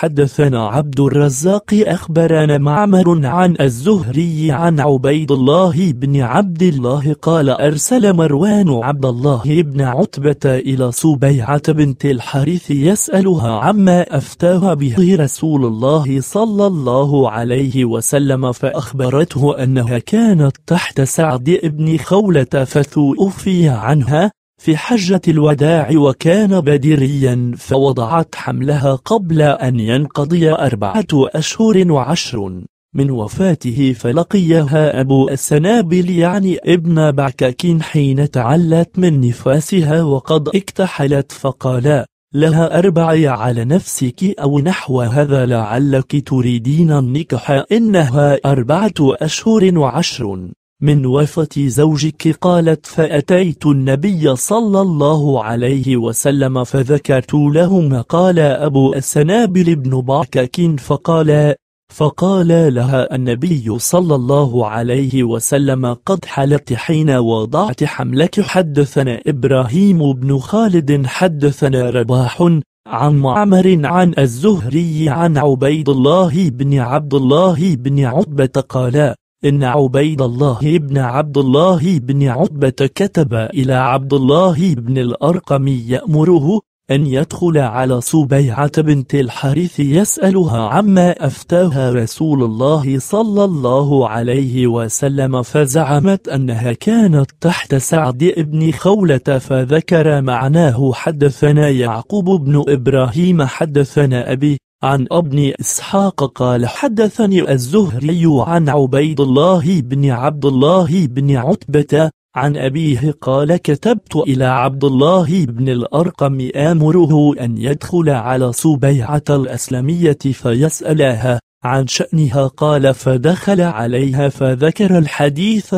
حدثنا عبد الرزاق أخبرنا معمر عن الزهري عن عبيد الله بن عبد الله قال أرسل مروان عبد الله بن عتبة إلى سبيعة بنت الحارث يسألها عما أفتاه به رسول الله صلى الله عليه وسلم فأخبرته أنها كانت تحت سعد بن خولة فتوفي عنها في حجة الوداع وكان بدريا فوضعت حملها قبل أن ينقضي أربعة أشهر وعشر من وفاته فلقيها أبو السنابل يعني ابن بعكاكين حين تعلت من نفاسها وقد اكتحلت فقال لها أربعي على نفسك أو نحو هذا لعلك تريدين النكح إنها أربعة أشهر وعشر من وفاة زوجك قالت فأتيت النبي صلى الله عليه وسلم فذكرت له ما قال أبو السنابل بن بركك فقال فقال لها النبي صلى الله عليه وسلم قد حلت حين وضعت حملك حدثنا إبراهيم بن خالد حدثنا رباح عن معمر عن الزهري عن عبيد الله بن عبد الله بن عتبة قال إن عبيد الله بن عبد الله بن عتبة كتب إلى عبد الله بن الأرقم يأمره أن يدخل على سبيعة بنت الحارث يسألها عما أفتاها رسول الله صلى الله عليه وسلم فزعمت أنها كانت تحت سعد بن خولة فذكر معناه حدثنا يعقوب بن إبراهيم حدثنا أبي عن ابن إسحاق قال حدثني الزهري عن عبيد الله بن عبد الله بن عتبة عن أبيه قال كتبت إلى عبد الله بن الأرقم آمره أن يدخل على سبيعة الأسلمية فيسألها عن شأنها قال فدخل عليها فذكر الحديث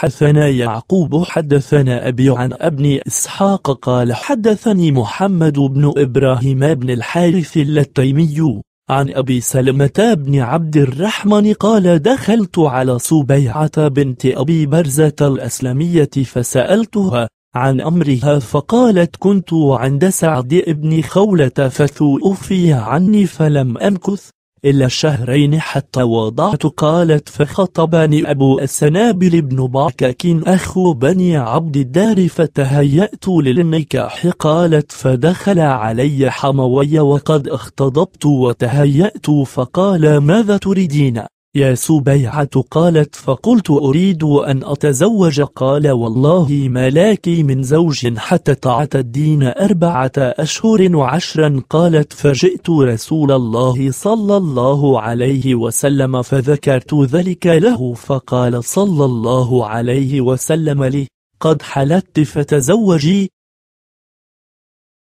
حدثنا يعقوب حدثنا أبي عن ابن إسحاق قال حدثني محمد بن إبراهيم بن الحارث التيمي عن أبي سلمة بن عبد الرحمن قال دخلت على صبيعة بنت أبي برزة الأسلمية فسألتها عن أمرها فقالت كنت عند سعد بن خولة فثوء في عني فلم أمكث إلا شهرين حتى وضعت قالت فخطبني أبو السنابل بن بعكك أخو بني عبد الدار فتهيأت للنكاح قالت فدخل علي حموي وقد اختضبت وتهيأت فقال ماذا تريدين يا سبيعة قالت فقلت أريد أن أتزوج قال والله ما لك من زوج حتى تعت الدين أربعة أشهر وعشرا قالت فجئت رسول الله صلى الله عليه وسلم فذكرت ذلك له فقال صلى الله عليه وسلم لي قد حلت فتزوجي